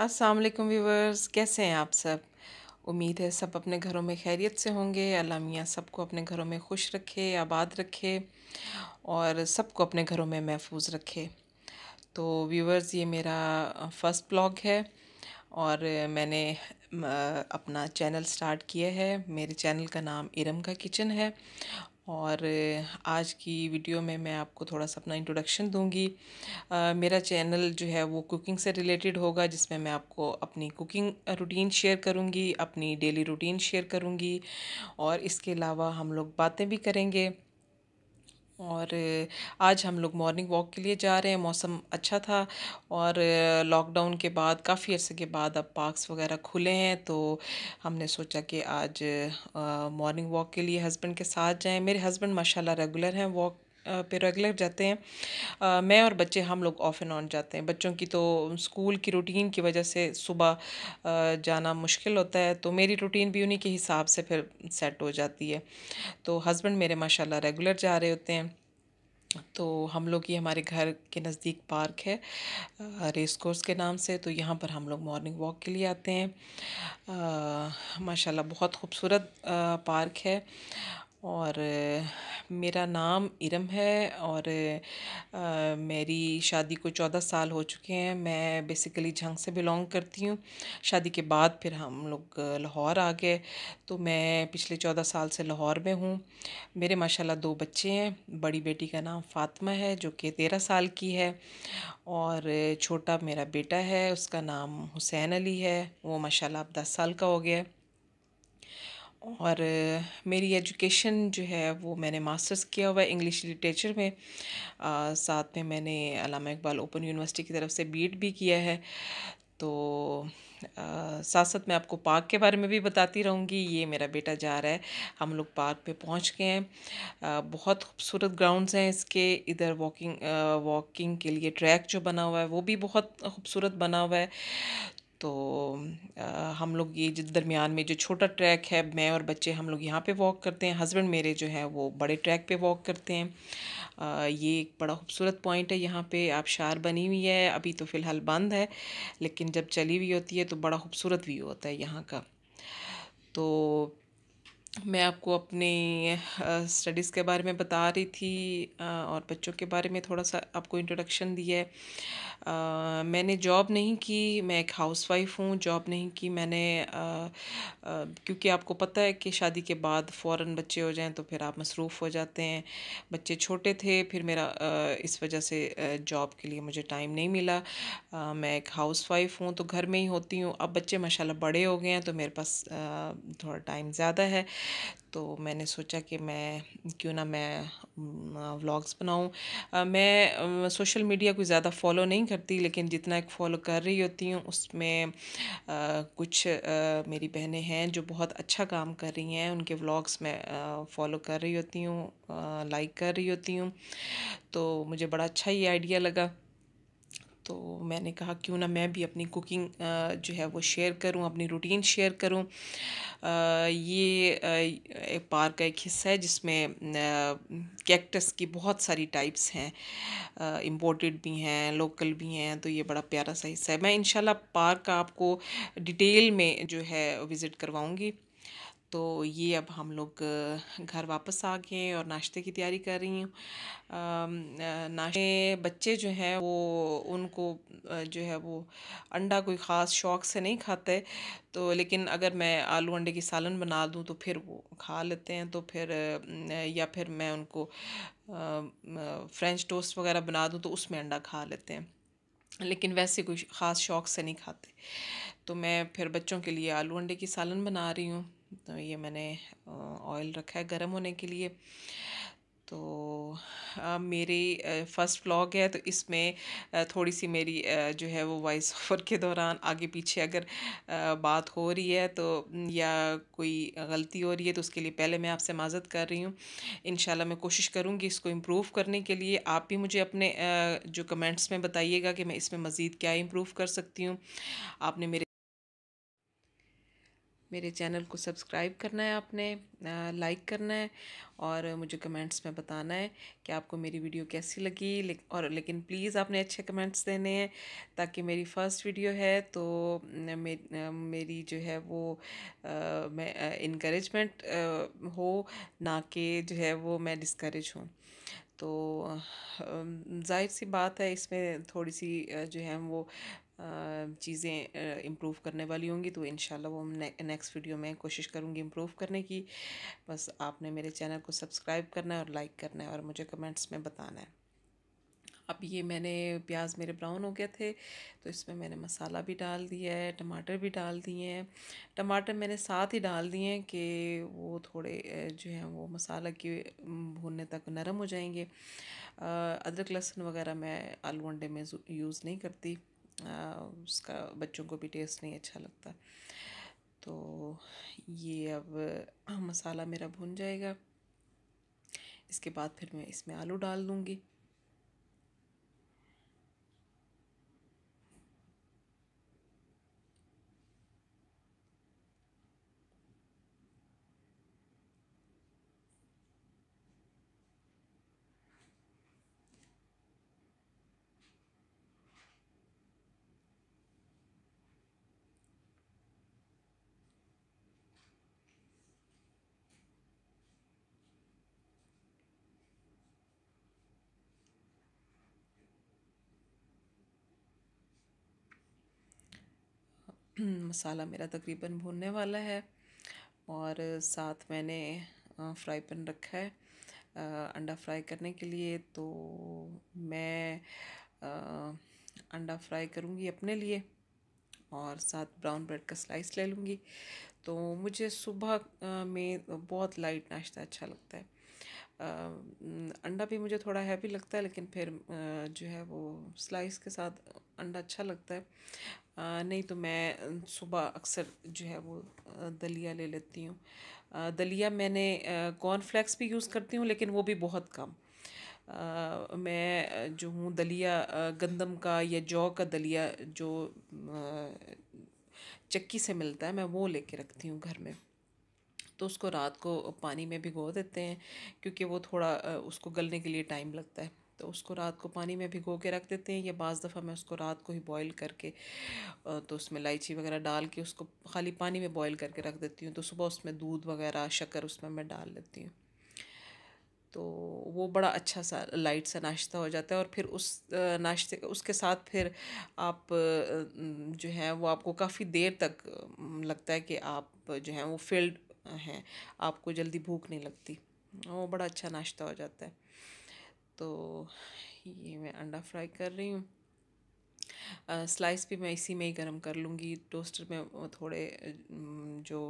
असलकम व्यूवर्स कैसे हैं आप सब उम्मीद है सब अपने घरों में खैरियत से होंगे अल्लाह मियाँ सबको अपने घरों में खुश रखे आबाद रखे और सबको अपने घरों में महफूज रखे तो व्यूवर्स ये मेरा फ़र्स्ट ब्लॉग है और मैंने अपना चैनल स्टार्ट किया है मेरे चैनल का नाम इरम का किचन है और आज की वीडियो में मैं आपको थोड़ा सा अपना इंट्रोडक्शन दूंगी आ, मेरा चैनल जो है वो कुकिंग से रिलेटेड होगा जिसमें मैं आपको अपनी कुकिंग रूटीन शेयर करूंगी अपनी डेली रूटीन शेयर करूंगी और इसके अलावा हम लोग बातें भी करेंगे और आज हम लोग मॉर्निंग वॉक के लिए जा रहे हैं मौसम अच्छा था और लॉकडाउन के बाद काफ़ी अर्से के बाद अब पार्क्स वगैरह खुले हैं तो हमने सोचा कि आज मॉर्निंग वॉक के लिए हस्बैंड के साथ जाएं मेरे हस्बैंड माशाल्लाह रेगुलर हैं वॉक पे रेगुलर जाते हैं आ, मैं और बच्चे हम लोग ऑफ एंड ऑन जाते हैं बच्चों की तो स्कूल की रूटीन की वजह से सुबह जाना मुश्किल होता है तो मेरी रूटीन भी उन्हीं के हिसाब से फिर सेट हो जाती है तो हस्बैंड मेरे माशाल्लाह रेगुलर जा रहे होते हैं तो हम लोग ये हमारे घर के नज़दीक पार्क है रेस कोर्स के नाम से तो यहाँ पर हम लोग मॉर्निंग वॉक के लिए आते हैं माशाल्लाह बहुत खूबसूरत पार्क है और मेरा नाम इरम है और आ, मेरी शादी को चौदह साल हो चुके हैं मैं बेसिकली झंग से बिलोंग करती हूँ शादी के बाद फिर हम लोग लाहौर आ गए तो मैं पिछले चौदह साल से लाहौर में हूँ मेरे माशाल्लाह दो बच्चे हैं बड़ी बेटी का नाम फ़ातिमा है जो कि तेरह साल की है और छोटा मेरा बेटा है उसका नाम हुसैन अली है वो माशाल्लाह अब दस साल का हो गया है और मेरी एजुकेशन जो है वो मैंने मास्टर्स किया हुआ है इंग्लिश लिटरेचर में आ, साथ में मैंने अलामा इकबाल ओपन यूनिवर्सिटी की तरफ से बीएड भी किया है तो आ, साथ साथ मैं आपको पार्क के बारे में भी बताती रहूँगी ये मेरा बेटा जा रहा है हम लोग पार्क पे पहुँच गए हैं आ, बहुत खूबसूरत ग्राउंड्स हैं इसके इधर वॉकिंग वॉकिंग के लिए ट्रैक जो बना हुआ है वो भी बहुत खूबसूरत बना हुआ है तो आ, हम लोग ये जो दरमियान में जो छोटा ट्रैक है मैं और बच्चे हम लोग यहाँ पे वॉक करते हैं हस्बैंड मेरे जो है वो बड़े ट्रैक पे वॉक करते हैं आ, ये एक बड़ा खूबसूरत पॉइंट है यहाँ पे शार बनी हुई है अभी तो फ़िलहाल बंद है लेकिन जब चली हुई होती है तो बड़ा खूबसूरत व्यू होता है यहाँ का तो मैं आपको अपने स्टडीज़ के बारे में बता रही थी और बच्चों के बारे में थोड़ा सा आपको इंट्रोडक्शन दिया है आ, मैंने जॉब नहीं की मैं एक हाउस वाइफ हूँ जॉब नहीं की मैंने क्योंकि आपको पता है कि शादी के बाद फ़ौर बच्चे हो जाएँ तो फिर आप मसरूफ़ हो जाते हैं बच्चे छोटे थे फिर मेरा आ, इस वजह से जॉब के लिए मुझे टाइम नहीं मिला आ, मैं एक हाउस वाइफ हूँ तो घर में ही होती हूँ अब बच्चे माशाला बड़े हो गए हैं तो मेरे पास थोड़ा टाइम ज़्यादा है तो मैंने सोचा कि मैं क्यों ना मैं व्लॉग्स बनाऊं मैं सोशल मीडिया को ज़्यादा फॉलो नहीं करती लेकिन जितना एक फॉलो कर रही होती हूँ उसमें कुछ आ, मेरी बहनें हैं जो बहुत अच्छा काम कर रही हैं उनके व्लॉग्स मैं फॉलो कर रही होती हूँ लाइक कर रही होती हूँ तो मुझे बड़ा अच्छा ये आइडिया लगा तो मैंने कहा क्यों ना मैं भी अपनी कुकिंग जो है वो शेयर करूं अपनी रूटीन शेयर करूं ये एक पार्क का एक हिस्सा है जिसमें कैक्टस की बहुत सारी टाइप्स हैं इम्पोर्टेड भी हैं लोकल भी हैं तो ये बड़ा प्यारा सा हिस्सा है मैं इन पार्क का आपको डिटेल में जो है विज़िट करवाऊँगी तो ये अब हम लोग घर वापस आ गए और नाश्ते की तैयारी कर रही हूँ नाश्ते बच्चे जो हैं वो उनको जो है वो अंडा कोई ख़ास शौक़ से नहीं खाते तो लेकिन अगर मैं आलू अंडे की सालन बना दूँ तो फिर वो खा लेते हैं तो फिर या फिर मैं उनको फ्रेंच टोस्ट वगैरह बना दूँ तो उसमें अंडा खा लेते हैं लेकिन वैसे कोई ख़ास शौक़ से नहीं खाते तो मैं फिर बच्चों के लिए आलू अंडे की सालन बना रही हूँ तो ये मैंने ऑयल रखा है गर्म होने के लिए तो आ, मेरी फ़र्स्ट व्लॉग है तो इसमें थोड़ी सी मेरी जो है वो वॉइस ओवर के दौरान आगे पीछे अगर बात हो रही है तो या कोई गलती हो रही है तो उसके लिए पहले मैं आपसे माजत कर रही हूँ इन मैं कोशिश करूँगी इसको इम्प्रूव करने के लिए आप भी मुझे अपने जो कमेंट्स में बताइएगा कि मैं इसमें मज़ीद क्या इम्प्रूव कर सकती हूँ आपने मेरे मेरे चैनल को सब्सक्राइब करना है आपने लाइक करना है और मुझे कमेंट्स में बताना है कि आपको मेरी वीडियो कैसी लगी ले, और लेकिन प्लीज़ आपने अच्छे कमेंट्स देने हैं ताकि मेरी फ़र्स्ट वीडियो है तो मे, मेरी जो है वो मैं इनक्रेजमेंट हो ना कि जो है वो मैं डिस्करेज हूँ तो जाहिर सी बात है इसमें थोड़ी सी जो है वो चीज़ें इम्प्रूव करने वाली होंगी तो इन शाला वो ने, नेक्स्ट वीडियो में कोशिश करूँगी इम्प्रूव करने की बस आपने मेरे चैनल को सब्सक्राइब करना है और लाइक करना है और मुझे कमेंट्स में बताना है अब ये मैंने प्याज मेरे ब्राउन हो गए थे तो इसमें मैंने मसाला भी डाल दिया है टमाटर भी डाल दिए हैं टमाटर मैंने साथ ही डाल दिए हैं कि वो थोड़े जो हैं वो मसाला के भूनने तक नरम हो जाएंगे अदरक लहसुन वगैरह मैं आलू अंडे में यूज़ नहीं करती उसका बच्चों को भी टेस्ट नहीं अच्छा लगता तो ये अब हाँ, मसाला मेरा भुन जाएगा इसके बाद फिर मैं इसमें आलू डाल दूँगी मसाला मेरा तकरीबन भुनने वाला है और साथ मैंने फ्राई पैन रखा है अंडा फ्राई करने के लिए तो मैं अंडा फ्राई करूँगी अपने लिए और साथ ब्राउन ब्रेड का स्लाइस ले लूँगी तो मुझे सुबह में बहुत लाइट नाश्ता अच्छा लगता है अंडा भी मुझे थोड़ा हैवी लगता है लेकिन फिर जो है वो स्लाइस के साथ अंडा अच्छा लगता है नहीं तो मैं सुबह अक्सर जो है वो दलिया ले लेती हूँ दलिया मैंने कॉर्नफ्लैक्स भी यूज़ करती हूँ लेकिन वो भी बहुत कम आ, मैं जो हूँ दलिया गंदम का या जौ का दलिया जो चक्की से मिलता है मैं वो लेके रखती हूँ घर में तो उसको रात को पानी में भिगो देते हैं क्योंकि वो थोड़ा उसको गलने के लिए टाइम लगता है तो उसको रात को पानी में भिगो के रख देते हैं या बाज़ दफ़ा मैं उसको रात को ही बॉईल करके तो उसमें इलायची वगैरह डाल के उसको खाली पानी में बॉईल करके रख देती हूँ तो सुबह उसमें दूध वगैरह शक्कर उसमें मैं डाल लेती हूँ तो वो बड़ा अच्छा सा लाइट सा नाश्ता हो जाता है और फिर उस नाश्ते उसके साथ फिर आप जो है वो आपको काफ़ी देर तक लगता है कि आप जो है वो फिल्ड हैं आपको जल्दी भूख नहीं लगती वो बड़ा अच्छा नाश्ता हो जाता है तो ये मैं अंडा फ्राई कर रही हूँ स्लाइस भी मैं इसी में ही गर्म कर लूँगी टोस्टर में थोड़े जो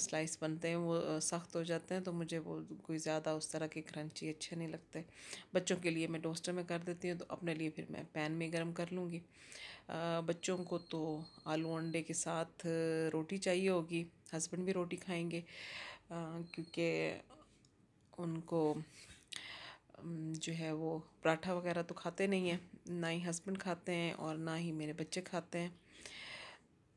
स्लाइस बनते हैं वो सख्त हो जाते हैं तो मुझे वो कोई ज़्यादा उस तरह के क्रंची अच्छे नहीं लगते बच्चों के लिए मैं टोस्टर में कर देती हूँ तो अपने लिए फिर मैं पैन में गर्म कर लूँगी बच्चों को तो आलू अंडे के साथ रोटी चाहिए होगी हस्बैंड भी रोटी खाएंगे क्योंकि उनको जो है वो पराठा वगैरह तो खाते नहीं हैं ना ही हस्बैंड खाते हैं और ना ही मेरे बच्चे खाते हैं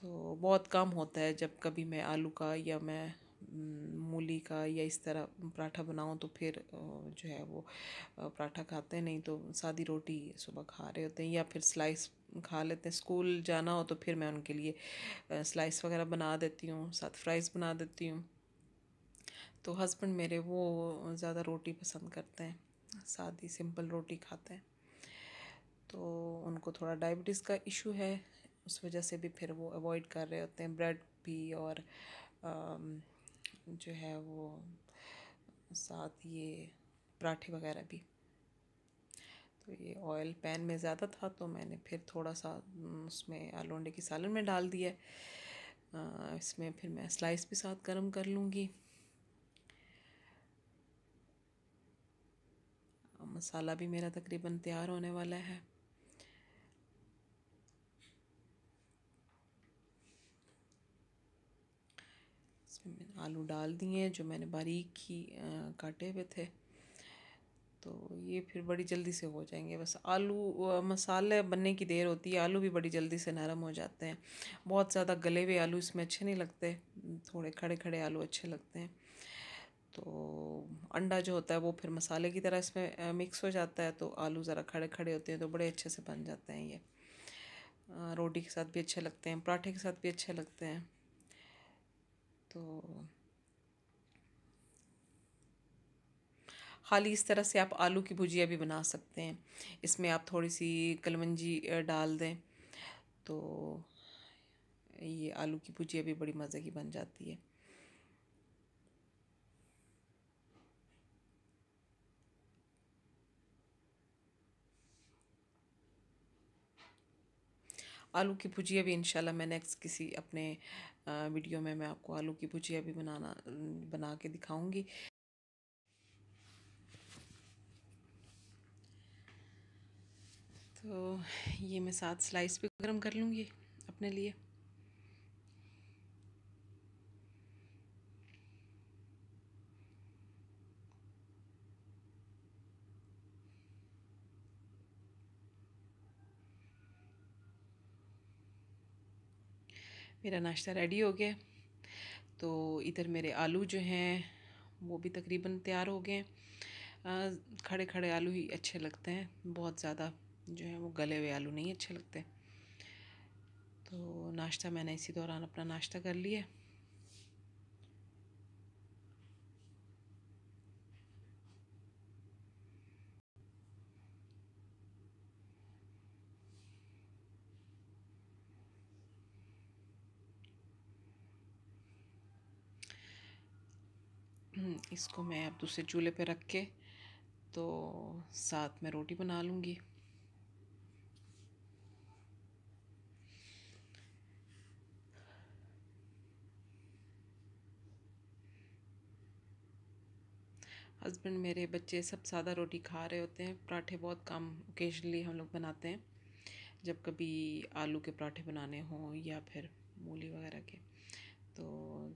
तो बहुत कम होता है जब कभी मैं आलू का या मैं मूली का या इस तरह पराठा बनाऊं तो फिर जो है वो पराठा खाते हैं नहीं तो सादी रोटी सुबह खा रहे होते हैं या फिर स्लाइस खा लेते हैं स्कूल जाना हो तो फिर मैं उनके लिए स्लाइस वगैरह बना देती हूँ साथ फ्राइज़ बना देती हूँ तो हस्बैंड मेरे वो ज़्यादा रोटी पसंद करते हैं सादी सिंपल रोटी खाते हैं तो उनको थोड़ा डायबिटीज़ का इशू है उस वजह से भी फिर वो अवॉइड कर रहे होते हैं ब्रेड भी और जो है वो साथ ये पराठे वगैरह भी तो ये ऑयल पैन में ज़्यादा था तो मैंने फिर थोड़ा सा उसमें आलू की सालन में डाल दिया इसमें फिर मैं स्लाइस भी साथ गर्म कर लूँगी मसाला भी मेरा तकरीबन तैयार होने वाला है इसमें मैंने आलू डाल दिए जो मैंने बारीक ही काटे हुए थे तो ये फिर बड़ी जल्दी से हो जाएंगे बस आलू मसाले बनने की देर होती है आलू भी बड़ी जल्दी से नरम हो जाते हैं बहुत ज़्यादा गले हुए आलू इसमें अच्छे नहीं लगते थोड़े खड़े खड़े आलू अच्छे लगते हैं तो अंडा जो होता है वो फिर मसाले की तरह इसमें मिक्स हो जाता है तो आलू ज़रा खड़े खड़े होते हैं तो बड़े अच्छे से बन जाते हैं ये रोटी के साथ भी अच्छे लगते हैं पराठे के साथ भी अच्छे लगते हैं तो खाली इस तरह से आप आलू की भुजिया भी बना सकते हैं इसमें आप थोड़ी सी कलमंजी डाल दें तो ये आलू की भुजिया भी बड़ी मज़े की बन जाती है आलू की भुजिया भी इंशाल्लाह मैं नेक्स्ट किसी अपने वीडियो में मैं आपको आलू की भुजिया भी बनाना बना के दिखाऊंगी तो ये मैं सात स्लाइस भी गर्म कर लूँगी अपने लिए मेरा नाश्ता रेडी हो गया तो इधर मेरे आलू जो हैं वो भी तकरीबन तैयार हो गए खड़े खड़े आलू ही अच्छे लगते हैं बहुत ज़्यादा जो है वो गले हुए आलू नहीं अच्छे लगते तो नाश्ता मैंने इसी दौरान अपना नाश्ता कर लिया हम्म, इसको मैं अब दूसरे चूल्हे पे रख के तो साथ में रोटी बना लूँगी हस्बैंड मेरे बच्चे सब सादा रोटी खा रहे होते हैं पराठे बहुत कम ओकेजनली हम लोग बनाते हैं जब कभी आलू के पराठे बनाने हों या फिर मूली वगैरह के तो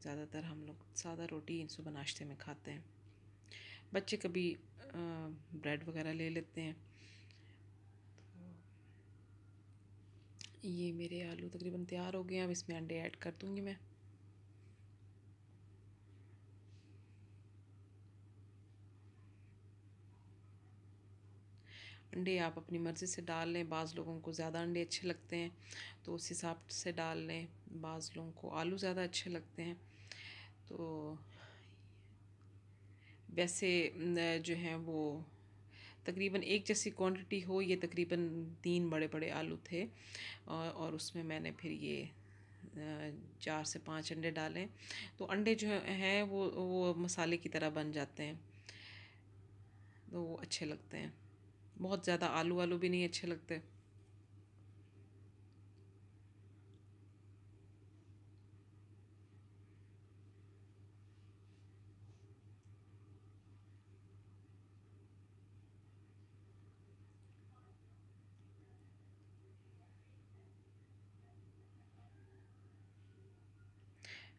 ज़्यादातर हम लोग सादा रोटी इन सुबह नाश्ते में खाते हैं बच्चे कभी ब्रेड वगैरह ले लेते हैं तो ये मेरे आलू तकरीबन तैयार हो गए हैं अब इसमें अंडे ऐड कर दूँगी मैं अंडे आप अपनी मर्ज़ी से डाल लें बाज़ लोगों को ज़्यादा अंडे अच्छे लगते हैं तो उस हिसाब से डाल लें बाज़ लोगों को आलू ज़्यादा अच्छे लगते हैं तो वैसे जो हैं वो तकरीबन एक जैसी क्वांटिटी हो ये तकरीबन तीन बड़े बड़े आलू थे और उसमें मैंने फिर ये चार से पांच अंडे डालें तो अंडे जो हैं वो वो मसाले की तरह बन जाते हैं तो वो अच्छे लगते हैं बहुत ज़्यादा आलू आलू भी नहीं अच्छे लगते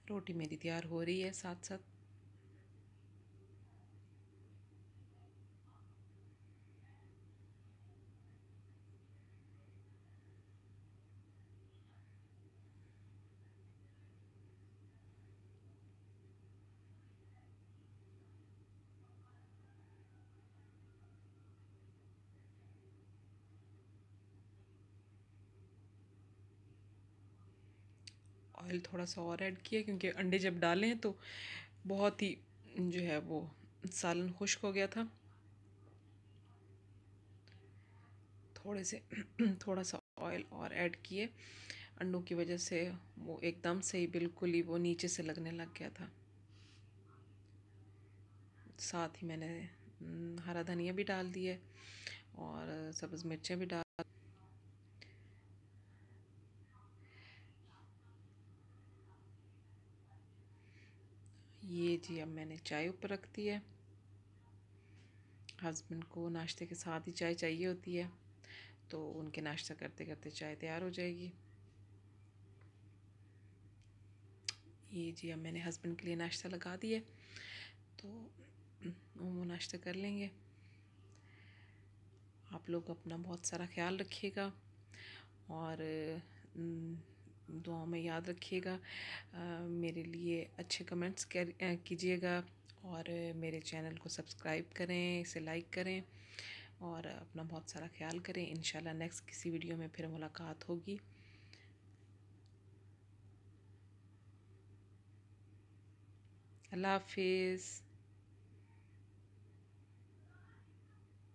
रोटी मेरी तैयार हो रही है साथ साथ ऑयल थोड़ा सा और ऐड किया क्योंकि अंडे जब डाले हैं तो बहुत ही जो है वो सालन खुश्क हो गया था थोड़े से थोड़ा सा ऑयल और ऐड किए अंडों की वजह से वो एकदम से ही बिल्कुल ही वो नीचे से लगने लग गया था साथ ही मैंने हरा धनिया भी डाल दिया और सब्ज़ मिर्चें भी डाल जी अब मैंने चाय ऊपर रख दी है हस्बैंड को नाश्ते के साथ ही चाय चाहिए होती है तो उनके नाश्ता करते करते चाय तैयार हो जाएगी ये जी अब मैंने हस्बैंड के लिए नाश्ता लगा दिया तो वो नाश्ता कर लेंगे आप लोग अपना बहुत सारा ख्याल रखिएगा और न, दुआओं में याद रखिएगा मेरे लिए अच्छे कमेंट्स कीजिएगा और मेरे चैनल को सब्सक्राइब करें इसे लाइक करें और अपना बहुत सारा ख्याल करें इन नेक्स्ट किसी वीडियो में फिर मुलाकात होगी अल्लाह हाफिज़